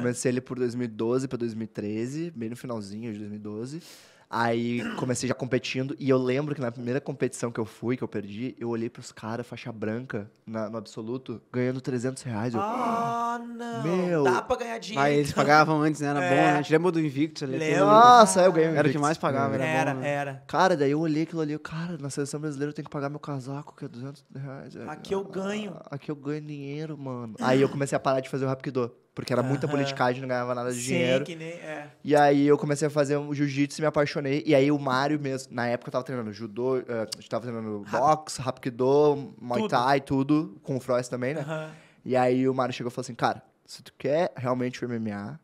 Comecei ele por 2012 para 2013, bem no finalzinho de 2012. Aí comecei já competindo e eu lembro que na primeira competição que eu fui, que eu perdi, eu olhei pros caras, faixa branca, na, no absoluto, ganhando 300 reais. Eu, ah, não! Meu! Dá pra ganhar dinheiro. Aí eles então. pagavam antes, né? Era é. bom, né? A é. gente lembra do Invictus ali. Nossa, eu ganhei o Invictus. Era o que mais pagava, era, era bom, né? Era, Cara, daí eu olhei aquilo ali, cara, na seleção brasileira eu tenho que pagar meu casaco, que é 200 reais. É, aqui eu é, ganho. Aqui eu ganho dinheiro, mano. Aí eu comecei a parar de fazer o Rapidô. Porque era muita uh -huh. politicagem, não ganhava nada de Sim, dinheiro. Que nem, é. E aí eu comecei a fazer um jiu-jitsu e me apaixonei. E aí o Mário mesmo, na época eu tava treinando judô, uh, tava treinando Rap boxe, rapido, muay thai, tudo, com o Frost também, né? Uh -huh. E aí o Mário chegou e falou assim: cara, se tu quer realmente o MMA,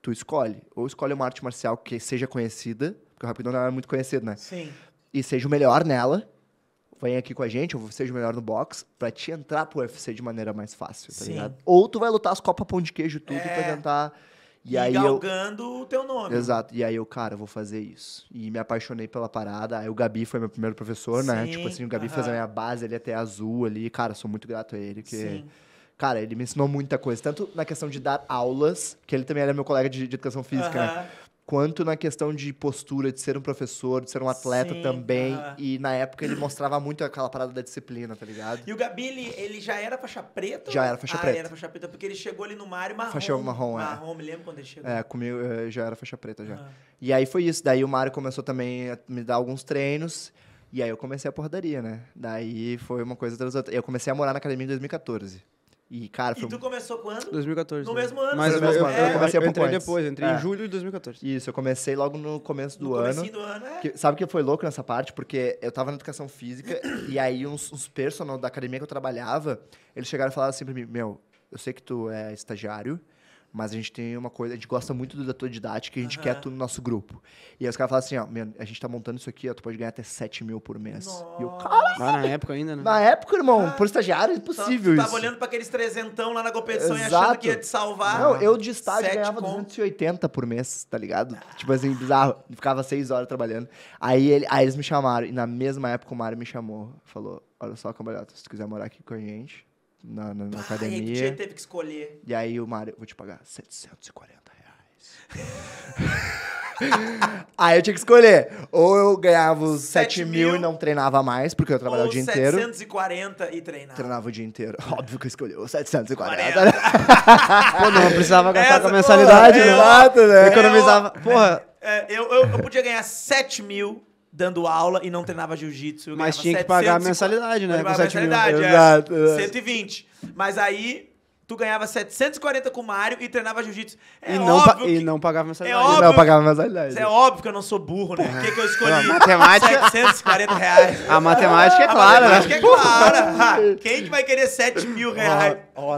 tu escolhe. Ou escolhe uma arte marcial que seja conhecida, porque o Rapidão não era muito conhecido, né? Sim. E seja o melhor nela, vem aqui com a gente, ou seja é melhor no box, pra te entrar pro UFC de maneira mais fácil, tá Sim. ligado? Ou tu vai lutar as copas Pão de Queijo tudo é. pra tentar. E, e aí galgando eu... o teu nome. Exato. E aí eu, cara, vou fazer isso. E me apaixonei pela parada. Aí o Gabi foi meu primeiro professor, Sim, né? Tipo assim, o Gabi uh -huh. fez a minha base ali até azul ali. Cara, sou muito grato a ele, que... Sim. Cara, ele me ensinou muita coisa. Tanto na questão de dar aulas, que ele também era meu colega de, de educação física, uh -huh. né? quanto na questão de postura, de ser um professor, de ser um atleta Sim, também. E na época ele mostrava muito aquela parada da disciplina, tá ligado? E o Gabi, ele, ele já era faixa preta? Já era faixa ah, preta. Ah, era faixa preta, porque ele chegou ali no Mário marrom. Faixa marrom, marrom é. Marrom, me lembro quando ele chegou. É, comigo eh, já era faixa preta já. E aí foi isso. Daí o Mário começou também a me dar alguns treinos. E aí eu comecei a porradaria, né? Daí foi uma coisa Eu comecei a morar na academia em 2014. E, cara, foi... E tu começou quando? 2014. No né? mesmo ano? Mais ou menos. Eu, eu, eu é, comecei eu um entrei depois, eu entrei é. em julho de 2014. Isso, eu comecei logo no começo do no ano. do ano, é. Que, sabe que foi louco nessa parte? Porque eu tava na educação física e aí uns, uns personal da academia que eu trabalhava, eles chegaram e falaram assim pra mim, meu, eu sei que tu é estagiário, mas a gente tem uma coisa, a gente gosta muito da tua didática e a gente uhum. quer tu no nosso grupo. E aí os caras falam assim, ó, a gente tá montando isso aqui, ó, tu pode ganhar até 7 mil por mês. Nossa. E eu, caralho! Ah, na época ainda, né? Na época, irmão, ah, por estagiário, impossível isso. Tava olhando pra aqueles trezentão lá na competição Exato. e achando que ia te salvar. Não, eu de estágio ganhava conto. 280 por mês, tá ligado? Ah. Tipo assim, bizarro. Ficava 6 horas trabalhando. Aí, ele, aí eles me chamaram, e na mesma época o Mário me chamou, falou, olha só, camarada, se tu quiser morar aqui com a gente, na, na, na ah, academia. E aí teve que escolher. E aí o Mário, vou te pagar 740 reais. aí eu tinha que escolher. Ou eu ganhava os 7 mil e não treinava mais, porque eu trabalhava o dia inteiro. 740 e treinava. Treinava o dia inteiro. Óbvio que eu escolhi os 740. Pô, não precisava gastar Essa, com a mensalidade, Exato, né? Economizava. Eu, porra. É, eu, eu, eu podia ganhar 7 mil dando aula e não treinava jiu-jitsu. Mas tinha que pagar a mensalidade, né? Com 7 mensalidade, mil. É, Exato. 120. É. Mas aí tu ganhava 740 com o Mário e treinava jiu-jitsu. É e, não que... e não pagava mensalidade. É óbvio, não, pagava mensalidade. É óbvio que eu não sou burro, né? Por que, que eu escolhi a matemática... 740 reais? A matemática é clara, A matemática né? é clara. Ah, quem que vai querer 7 mil reais? ora.